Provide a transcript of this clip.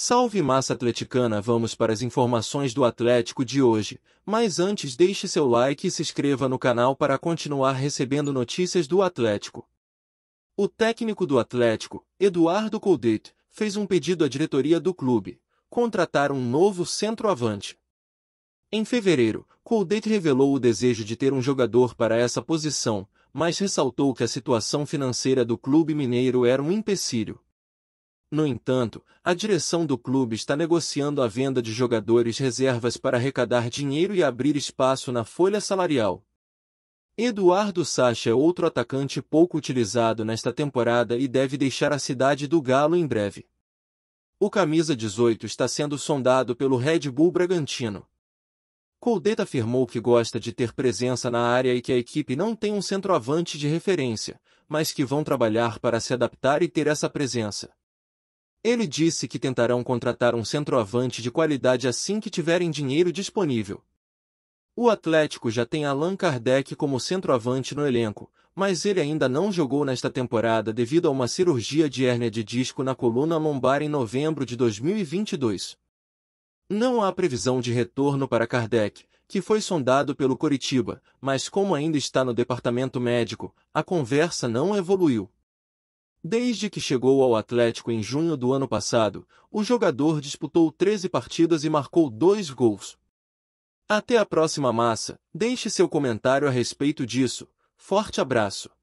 Salve massa atleticana, vamos para as informações do Atlético de hoje. Mas antes deixe seu like e se inscreva no canal para continuar recebendo notícias do Atlético. O técnico do Atlético, Eduardo Coudet, fez um pedido à diretoria do clube, contratar um novo centroavante. Em fevereiro, Coudet revelou o desejo de ter um jogador para essa posição, mas ressaltou que a situação financeira do clube mineiro era um empecilho no entanto, a direção do clube está negociando a venda de jogadores reservas para arrecadar dinheiro e abrir espaço na folha salarial. Eduardo Sacha é outro atacante pouco utilizado nesta temporada e deve deixar a cidade do Galo em breve. O camisa 18 está sendo sondado pelo Red Bull Bragantino. Coldeta afirmou que gosta de ter presença na área e que a equipe não tem um centroavante de referência, mas que vão trabalhar para se adaptar e ter essa presença. Ele disse que tentarão contratar um centroavante de qualidade assim que tiverem dinheiro disponível. O Atlético já tem Allan Kardec como centroavante no elenco, mas ele ainda não jogou nesta temporada devido a uma cirurgia de hérnia de disco na coluna lombar em novembro de 2022. Não há previsão de retorno para Kardec, que foi sondado pelo Coritiba, mas como ainda está no departamento médico, a conversa não evoluiu. Desde que chegou ao Atlético em junho do ano passado, o jogador disputou 13 partidas e marcou dois gols. Até a próxima massa, deixe seu comentário a respeito disso. Forte abraço!